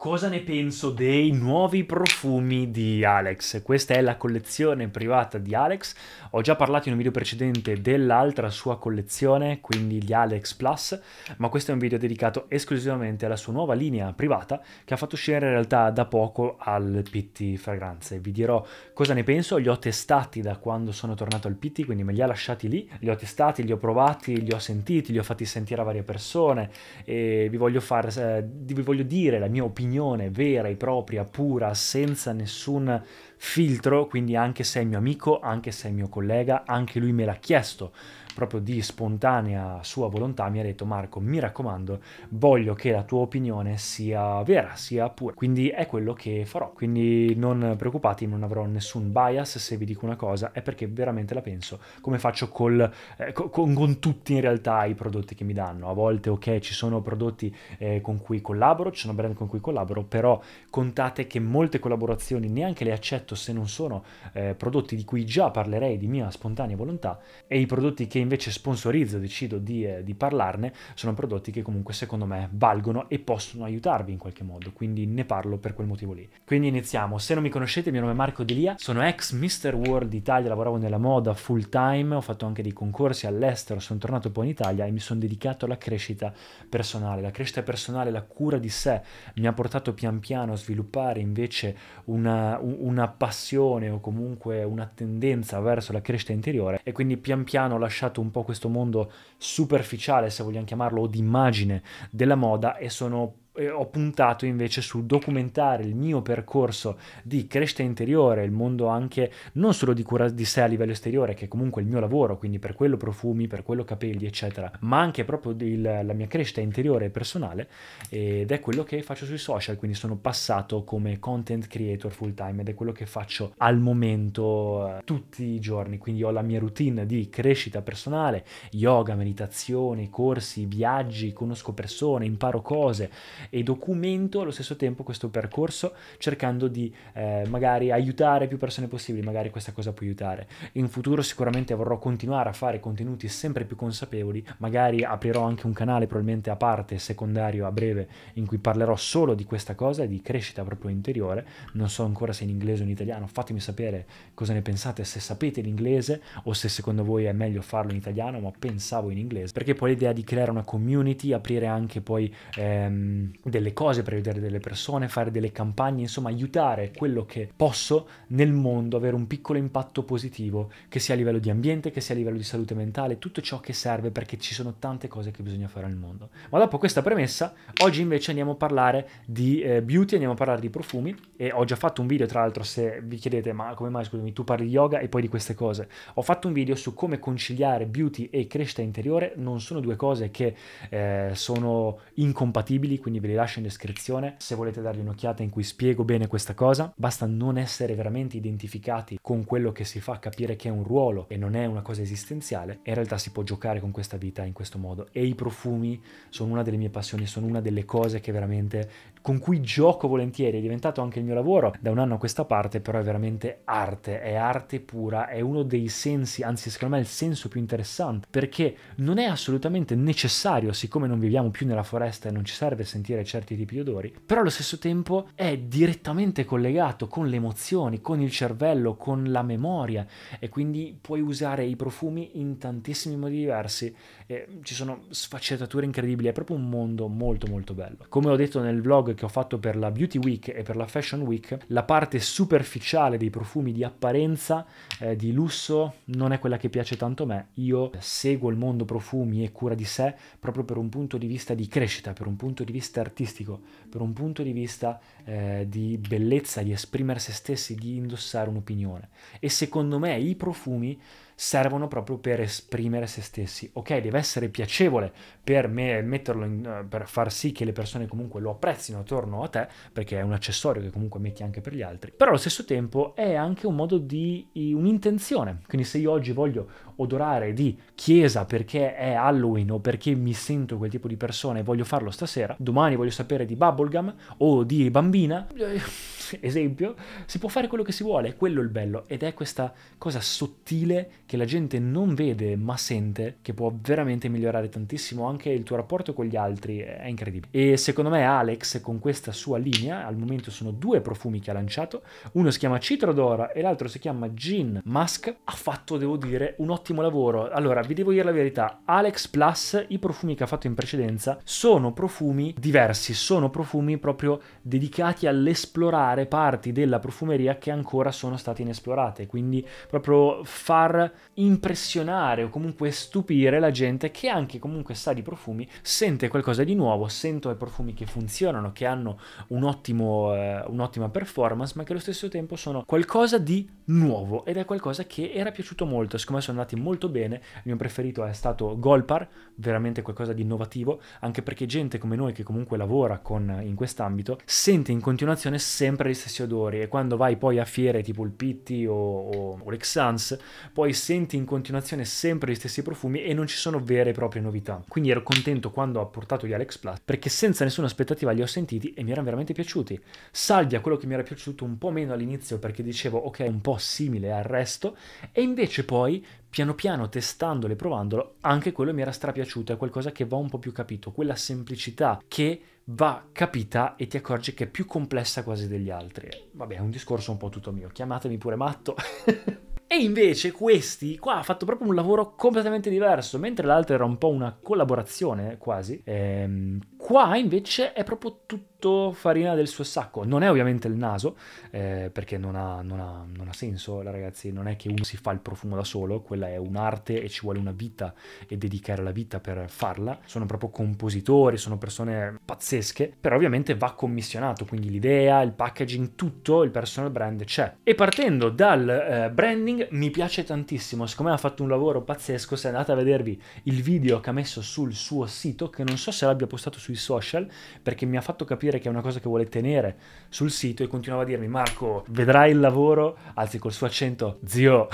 Cosa ne penso dei nuovi profumi di Alex? Questa è la collezione privata di Alex. Ho già parlato in un video precedente dell'altra sua collezione, quindi gli Alex Plus, ma questo è un video dedicato esclusivamente alla sua nuova linea privata che ha fatto uscire in realtà da poco al PT Fragranze. Vi dirò cosa ne penso, li ho testati da quando sono tornato al PT, quindi me li ha lasciati lì, li ho testati, li ho provati, li ho sentiti, li ho fatti sentire a varie persone e vi voglio, far, eh, vi voglio dire la mia opinione opinione vera e propria, pura, senza nessun filtro, quindi anche se è mio amico, anche se è mio collega, anche lui me l'ha chiesto, proprio di spontanea sua volontà, mi ha detto Marco, mi raccomando, voglio che la tua opinione sia vera, sia pura. Quindi è quello che farò. Quindi non preoccupati, non avrò nessun bias se vi dico una cosa, è perché veramente la penso, come faccio col, eh, con, con, tutti in realtà i prodotti che mi danno. A volte, ok, ci sono prodotti eh, con cui collaboro, ci sono brand con cui collaboro, però contate che molte collaborazioni neanche le accetto se non sono eh, prodotti di cui già parlerei di mia spontanea volontà e i prodotti che invece sponsorizzo, decido di, eh, di, parlarne, sono prodotti che comunque secondo me valgono e possono aiutarvi in qualche modo, quindi ne parlo per quel motivo lì. Quindi iniziamo, se non mi conoscete il mio nome è Marco Delia, sono ex Mr. World Italia, lavoravo nella moda full time, ho fatto anche dei concorsi all'estero, sono tornato poi in Italia e mi sono dedicato alla crescita personale, la crescita personale, la cura di sé, mi ha portato pian piano a sviluppare invece una, una passione o comunque una tendenza verso la crescita interiore e quindi pian piano ho lasciato lasciato un po' questo mondo superficiale, se vogliamo chiamarlo, o di immagine della moda e sono eh, ho puntato invece su documentare il mio percorso di crescita interiore, il mondo anche non solo di cura di sé a livello esteriore, che è comunque il mio lavoro, quindi per quello profumi, per quello capelli, eccetera, ma anche proprio il, la mia crescita interiore e personale ed è quello che faccio sui social, quindi sono passato come content creator full time ed è quello che faccio al momento eh, tutti i giorni, quindi ho la mia routine di crescita personale, yoga, meditazione, corsi, viaggi, conosco persone, imparo cose, e documento allo stesso tempo questo percorso cercando di eh, magari aiutare più persone possibili, magari questa cosa può aiutare. In futuro sicuramente vorrò continuare a fare contenuti sempre più consapevoli, magari aprirò anche un canale probabilmente a parte, secondario a breve, in cui parlerò solo di questa cosa, di crescita proprio interiore, non so ancora se in inglese o in italiano, fatemi sapere cosa ne pensate, se sapete l'inglese o se secondo voi è meglio farlo in italiano, ma pensavo in inglese, perché poi l'idea di creare una community, aprire anche poi... Ehm, delle cose, prevedere delle persone, fare delle campagne, insomma aiutare quello che posso nel mondo, avere un piccolo impatto positivo, che sia a livello di ambiente, che sia a livello di salute mentale, tutto ciò che serve perché ci sono tante cose che bisogna fare al mondo. Ma dopo questa premessa, oggi invece andiamo a parlare di eh, beauty, andiamo a parlare di profumi e ho già fatto un video, tra l'altro se vi chiedete ma come mai scusami tu parli di yoga e poi di queste cose, ho fatto un video su come conciliare beauty e crescita interiore, non sono due cose che eh, sono incompatibili, quindi li lascio in descrizione se volete dargli un'occhiata in cui spiego bene questa cosa. Basta non essere veramente identificati con quello che si fa capire che è un ruolo e non è una cosa esistenziale. In realtà si può giocare con questa vita in questo modo e i profumi sono una delle mie passioni, sono una delle cose che veramente con cui gioco volentieri, è diventato anche il mio lavoro da un anno a questa parte, però è veramente arte, è arte pura, è uno dei sensi, anzi secondo me è il senso più interessante, perché non è assolutamente necessario, siccome non viviamo più nella foresta e non ci serve sentire certi tipi di odori, però allo stesso tempo è direttamente collegato con le emozioni, con il cervello, con la memoria e quindi puoi usare i profumi in tantissimi modi diversi eh, ci sono sfaccettature incredibili, è proprio un mondo molto molto bello. Come ho detto nel vlog che ho fatto per la Beauty Week e per la Fashion Week, la parte superficiale dei profumi di apparenza, eh, di lusso, non è quella che piace tanto a me. Io seguo il mondo profumi e cura di sé proprio per un punto di vista di crescita, per un punto di vista artistico, per un punto di vista eh, di bellezza, di esprimere se stessi, di indossare un'opinione. E secondo me i profumi servono proprio per esprimere se stessi. Ok, deve essere piacevole per, me, in, eh, per far sì che le persone comunque lo apprezzino attorno a te, perché è un accessorio che comunque metti anche per gli altri, però allo stesso tempo è anche un modo di un'intenzione. Quindi se io oggi voglio odorare di chiesa perché è Halloween o perché mi sento quel tipo di persona e voglio farlo stasera, domani voglio sapere di bubblegum o di bambina, eh, esempio, si può fare quello che si vuole, quello è il bello ed è questa cosa sottile che la gente non vede ma sente, che può veramente migliorare tantissimo anche il tuo rapporto con gli altri, è incredibile. E secondo me Alex con questa sua linea, al momento sono due profumi che ha lanciato, uno si chiama Citro d'Ora e l'altro si chiama Gin Mask ha fatto, devo dire, un ottimo lavoro. Allora, vi devo dire la verità, Alex Plus, i profumi che ha fatto in precedenza, sono profumi diversi, sono profumi proprio dedicati all'esplorare parti della profumeria che ancora sono state inesplorate, quindi proprio far impressionare o comunque stupire la gente che anche comunque sa di profumi, sente qualcosa di nuovo, sento i profumi che funzionano, che hanno un ottimo, eh, un'ottima performance, ma che allo stesso tempo sono qualcosa di nuovo ed è qualcosa che era piaciuto molto, siccome sono andati molto bene, il mio preferito è stato Golpar, veramente qualcosa di innovativo, anche perché gente come noi che comunque lavora con, in quest'ambito sente in continuazione sempre gli stessi odori e quando vai poi a fiere tipo il Pitti o, o, o l'ex poi si senti in continuazione sempre gli stessi profumi e non ci sono vere e proprie novità. Quindi ero contento quando ha portato gli Alex Plus perché senza nessuna aspettativa li ho sentiti e mi erano veramente piaciuti. Salvia quello che mi era piaciuto un po' meno all'inizio perché dicevo ok, un po' simile al resto e invece poi piano piano testandolo e provandolo anche quello mi era strapiaciuto, è qualcosa che va un po' più capito, quella semplicità che va capita e ti accorgi che è più complessa quasi degli altri. Vabbè, è un discorso un po' tutto mio. Chiamatemi pure matto. E invece questi qua ha fatto proprio un lavoro completamente diverso, mentre l'altro era un po' una collaborazione quasi, ehm, qua invece è proprio tutto tutto farina del suo sacco. Non è ovviamente il naso, eh, perché non ha, non, ha, non ha, senso, ragazzi, non è che uno si fa il profumo da solo, quella è un'arte e ci vuole una vita e dedicare la vita per farla. Sono proprio compositori, sono persone pazzesche, però ovviamente va commissionato, quindi l'idea, il packaging, tutto, il personal brand c'è. E partendo dal eh, branding mi piace tantissimo, siccome ha fatto un lavoro pazzesco, se andate a vedervi il video che ha messo sul suo sito, che non so se l'abbia postato sui social, perché mi ha fatto capire capire che è una cosa che vuole tenere sul sito e continuava a dirmi Marco, vedrai il lavoro, anzi col suo accento, zio,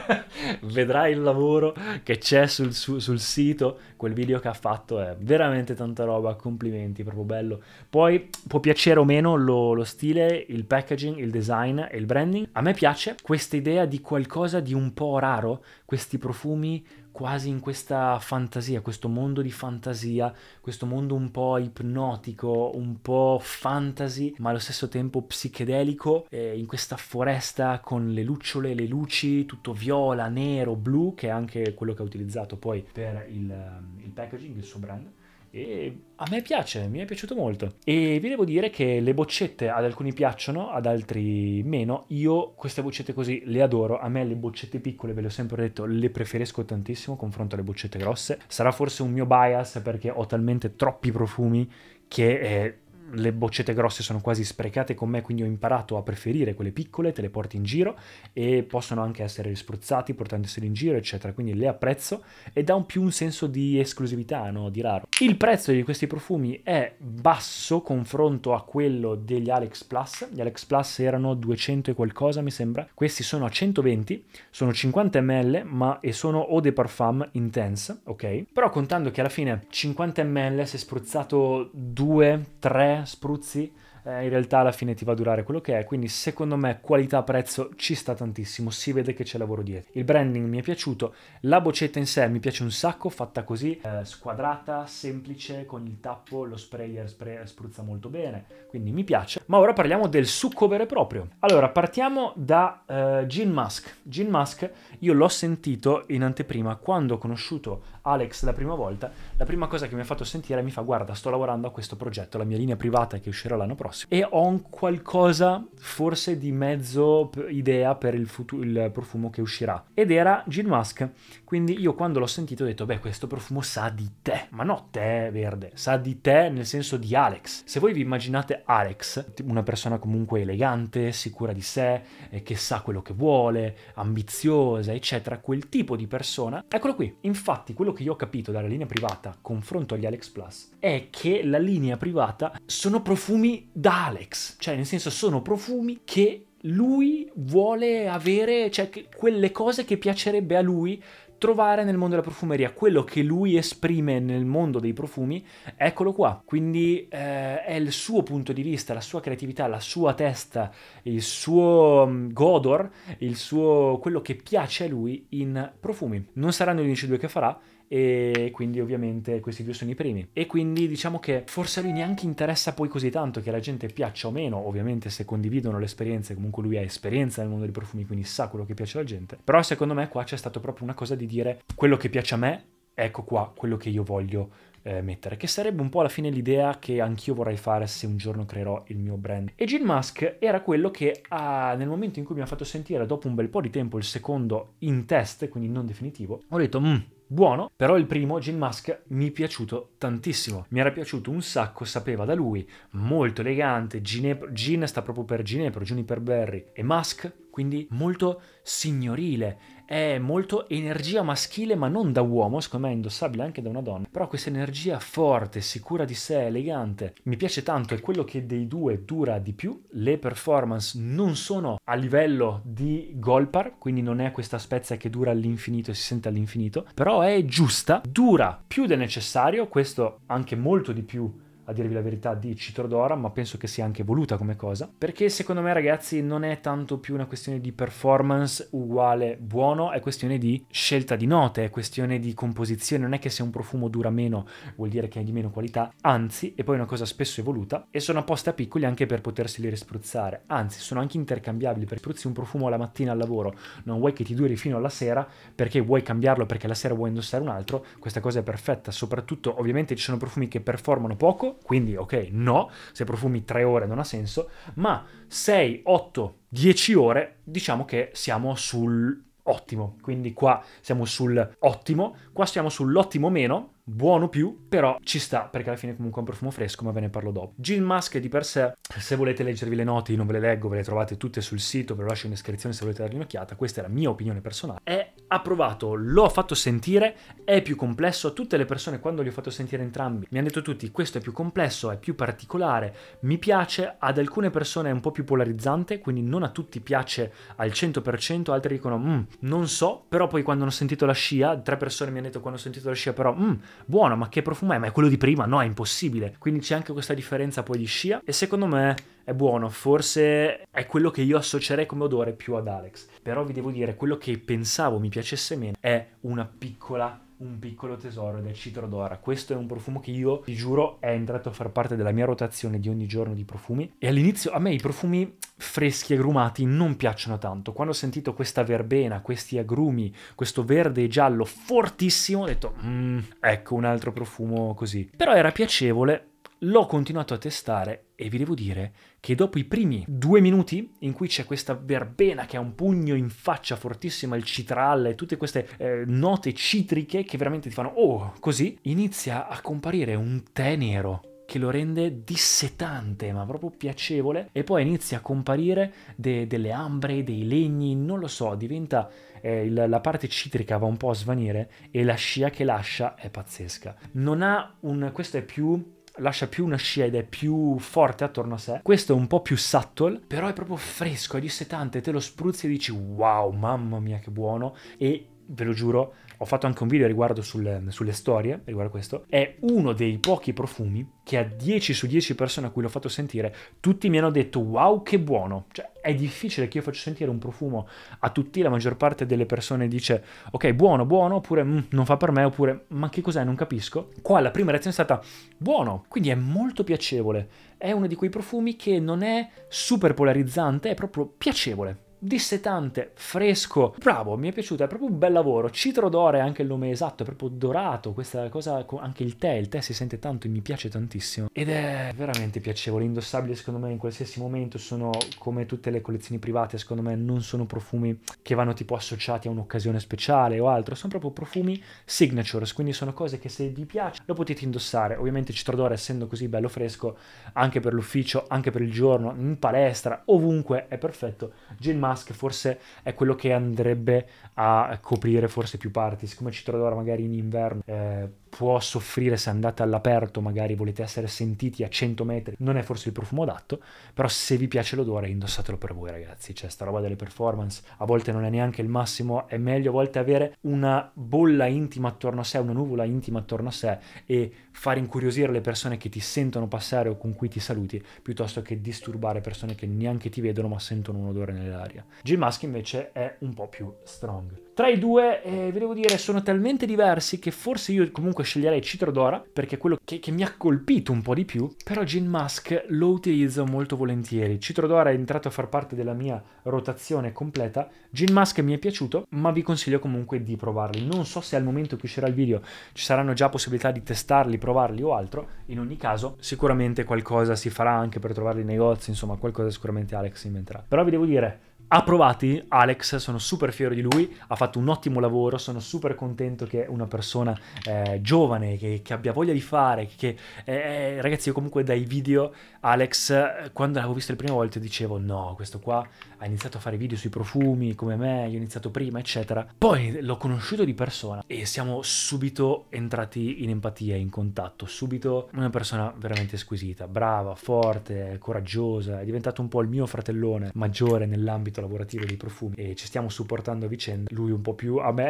vedrai il lavoro che c'è sul, su, sul sito, quel video che ha fatto è veramente tanta roba, complimenti, proprio bello. Poi può piacere o meno lo, lo stile, il packaging, il design e il branding. A me piace questa idea di qualcosa di un po' raro, questi profumi quasi in questa fantasia, questo mondo di fantasia, questo mondo un po' ipnotico, un po' fantasy, ma allo stesso tempo psichedelico, eh, in questa foresta con le lucciole, le luci, tutto viola, nero, blu, che è anche quello che ha utilizzato poi per il, ehm, il packaging, il suo brand. E a me piace, mi è piaciuto molto. E vi devo dire che le boccette ad alcuni piacciono, ad altri meno. Io queste boccette così le adoro. A me le boccette piccole, ve le ho sempre detto, le preferisco tantissimo confronto alle boccette grosse. Sarà forse un mio bias perché ho talmente troppi profumi che eh, le boccette grosse sono quasi sprecate con me, quindi ho imparato a preferire quelle piccole, te le porti in giro e possono anche essere spruzzati portandoseli in giro, eccetera. Quindi le apprezzo e dà un più un senso di esclusività, no? di raro. Il prezzo di questi profumi è basso confronto a quello degli Alex Plus. Gli Alex Plus erano 200 e qualcosa, mi sembra. Questi sono a 120, sono 50 ml, ma e sono eau de parfum intense, ok? Però contando che alla fine 50 ml, se spruzzato 2, 3 spruzzi, eh, in realtà alla fine ti va a durare quello che è, quindi secondo me qualità-prezzo ci sta tantissimo, si vede che c'è lavoro dietro. Il branding mi è piaciuto, la boccetta in sé mi piace un sacco, fatta così, eh, squadrata, semplice, con il tappo, lo sprayer spray, spruzza molto bene, quindi mi piace. Ma ora parliamo del succo vero e proprio. Allora, partiamo da eh, Gin Mask. Gin Mask io l'ho sentito in anteprima quando ho conosciuto Alex la prima volta, la prima cosa che mi ha fatto sentire mi fa guarda sto lavorando a questo progetto, la mia linea privata che uscirà l'anno prossimo e ho un qualcosa forse di mezzo idea per il, futu- il profumo che uscirà ed era Gin Musk, quindi io quando l'ho sentito ho detto beh questo profumo sa di te, ma no te verde, sa di te nel senso di Alex. Se voi vi immaginate Alex, una persona comunque elegante, sicura di sé, eh, che sa quello che vuole, ambiziosa, eccetera, quel tipo di persona, eccolo qui. Infatti quello quello che io ho capito dalla linea privata confronto agli Alex Plus è che la linea privata sono profumi da Alex, cioè nel senso sono profumi che lui vuole avere, cioè quelle cose che piacerebbe a lui trovare nel mondo della profumeria, quello che lui esprime nel mondo dei profumi, eccolo qua. Quindi eh, è il suo punto di vista, la sua creatività, la sua testa, il suo mm, godor, il suo quello che piace a lui in profumi. Non saranno gli unici due che farà, e quindi ovviamente questi due sono i primi. E quindi diciamo che forse a lui neanche interessa poi così tanto che la gente piaccia o meno, ovviamente se condividono le esperienze, comunque lui ha esperienza nel mondo dei profumi, quindi sa quello che piace alla gente, però secondo me qua c'è stato proprio una cosa di dire quello che piace a me, ecco qua quello che io voglio eh, mettere, che sarebbe un po' alla fine l'idea che anch'io vorrei fare se un giorno creerò il mio brand. E Gene Musk era quello che ah, nel momento in cui mi ha fatto sentire dopo un bel po' di tempo il secondo in test, quindi non definitivo, ho detto, mmm, buono, però il primo, Jim Musk, mi è piaciuto tantissimo. Mi era piaciuto un sacco, sapeva da lui, molto elegante, Gine- Gin sta proprio per Ginepro, Juniper Berry e Musk, quindi molto signorile è molto energia maschile, ma non da uomo, secondo me è indossabile anche da una donna. Però questa energia forte, sicura di sé, elegante, mi piace tanto, è quello che dei due dura di più. Le performance non sono a livello di Golpar, quindi non è questa spezza che dura all'infinito e si sente all'infinito, però è giusta, dura più del necessario, questo anche molto di più a dirvi la verità, di Citrodora, ma penso che sia anche voluta come cosa. Perché secondo me, ragazzi, non è tanto più una questione di performance uguale buono, è questione di scelta di note, è questione di composizione. Non è che se un profumo dura meno vuol dire che è di meno qualità, anzi, e poi una cosa spesso evoluta, e sono apposta piccoli anche per poterseli rispruzzare. Anzi, sono anche intercambiabili, perché spruzzi un profumo la mattina al lavoro, non vuoi che ti duri fino alla sera, perché vuoi cambiarlo, perché la sera vuoi indossare un altro, questa cosa è perfetta. Soprattutto, ovviamente, ci sono profumi che performano poco, quindi ok, no, se profumi 3 ore non ha senso, ma 6, 8, 10 ore diciamo che siamo sul ottimo, quindi qua siamo sul ottimo, qua siamo sull'ottimo meno, buono più, però ci sta, perché alla fine comunque è un profumo fresco, ma ve ne parlo dopo. Gin Musk di per sé, se volete leggervi le note, io non ve le leggo, ve le trovate tutte sul sito, ve lo lascio in descrizione se volete dargli un'occhiata, questa è la mia opinione personale, è approvato, l'ho fatto sentire, è più complesso, tutte le persone quando li ho fatto sentire entrambi mi hanno detto tutti questo è più complesso, è più particolare, mi piace, ad alcune persone è un po' più polarizzante, quindi non a tutti piace al 100%, altri dicono mm, non so, però poi quando hanno sentito la scia, tre persone mi hanno detto quando ho sentito la scia però Mm, buono, ma che profumo è? Ma è quello di prima? No, è impossibile. Quindi c'è anche questa differenza poi di scia e secondo me è buono, forse è quello che io associerei come odore più ad Alex. Però vi devo dire, quello che pensavo mi piacesse meno è una piccola un piccolo tesoro del è Citrodora. Questo è un profumo che io, vi giuro, è entrato a far parte della mia rotazione di ogni giorno di profumi. E all'inizio a me i profumi freschi e agrumati non piacciono tanto. Quando ho sentito questa verbena, questi agrumi, questo verde e giallo fortissimo, ho detto, mm, ecco un altro profumo così. Però era piacevole L'ho continuato a testare e vi devo dire che dopo i primi due minuti in cui c'è questa verbena che ha un pugno in faccia fortissima, il citral e tutte queste eh, note citriche che veramente ti fanno oh così, inizia a comparire un tè nero che lo rende dissetante, ma proprio piacevole. E poi inizia a comparire de delle ambre, dei legni, non lo so, diventa eh, la parte citrica va un po' a svanire e la scia che lascia è pazzesca. Non ha un questo è più lascia più una scia ed è più forte attorno a sé. Questo è un po' più subtle, però è proprio fresco, è dissetante, te lo spruzzi e dici wow, mamma mia che buono e ve lo giuro, ho fatto anche un video riguardo sul, sulle storie, riguardo a questo, è uno dei pochi profumi che a 10 su 10 persone a cui l'ho fatto sentire, tutti mi hanno detto wow che buono, cioè è difficile che io faccia sentire un profumo a tutti, la maggior parte delle persone dice ok buono, buono, oppure mm, non fa per me, oppure ma che cos'è, non capisco. Qua la prima reazione è stata buono, quindi è molto piacevole, è uno di quei profumi che non è super polarizzante, è proprio piacevole dissetante, fresco, bravo, mi è piaciuto, è proprio un bel lavoro. Citro d'oro è anche il nome esatto, è proprio dorato, questa cosa, anche il tè, il tè si sente tanto e mi piace tantissimo. Ed è veramente piacevole, indossabile secondo me in qualsiasi momento, sono come tutte le collezioni private, secondo me non sono profumi che vanno tipo associati a un'occasione speciale o altro, sono proprio profumi signatures, quindi sono cose che se vi piace lo potete indossare. Ovviamente Citro d'oro essendo così bello fresco, anche per l'ufficio, anche per il giorno, in palestra, ovunque è perfetto. Gilmar Musk forse è quello che andrebbe a coprire forse più parti, siccome ci troverà magari in inverno. Eh, può soffrire se andate all'aperto, magari volete essere sentiti a 100 metri, non è forse il profumo adatto, però se vi piace l'odore indossatelo per voi ragazzi, cioè sta roba delle performance a volte non è neanche il massimo, è meglio a volte avere una bolla intima attorno a sé, una nuvola intima attorno a sé e far incuriosire le persone che ti sentono passare o con cui ti saluti, piuttosto che disturbare persone che neanche ti vedono ma sentono un odore nell'aria. Jim Musk invece è un po' più strong. Tra i due, eh, vi devo dire, sono talmente diversi che forse io comunque sceglierei Citro d'Ora, perché è quello che, che, mi ha colpito un po' di più, però Gin Musk lo utilizzo molto volentieri. Citro d'Ora è entrato a far parte della mia rotazione completa, Gin Musk mi è piaciuto, ma vi consiglio comunque di provarli. Non so se al momento che uscirà il video ci saranno già possibilità di testarli, provarli o altro, in ogni caso sicuramente qualcosa si farà anche per trovarli nei negozi, insomma qualcosa sicuramente Alex inventerà. Però vi devo dire approvati Alex, sono super fiero di lui, ha fatto un ottimo lavoro, sono super contento che una persona eh, giovane, che, che, abbia voglia di fare, che eh, eh, ragazzi io comunque dai video Alex, quando l'avevo visto le prime volte dicevo no, questo qua ha iniziato a fare video sui profumi come me, io ho iniziato prima eccetera, poi l'ho conosciuto di persona e siamo subito entrati in empatia, in contatto, subito una persona veramente squisita, brava, forte, coraggiosa, è diventato un po' il mio fratellone maggiore nell'ambito lavorativo dei profumi e ci stiamo supportando a vicenda, lui un po' più a me,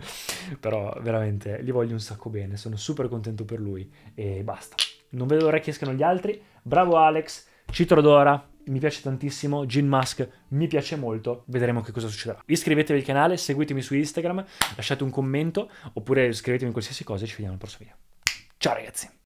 però veramente gli voglio un sacco bene, sono super contento per lui e basta. Non vedo l'ora che escano gli altri, bravo Alex, ci Cidrodora, mi piace tantissimo, Gin Mask mi piace molto, vedremo che cosa succederà. Iscrivetevi al canale, seguitemi su Instagram, lasciate un commento oppure scrivetemi qualsiasi cosa e ci vediamo al prossimo video. Ciao ragazzi!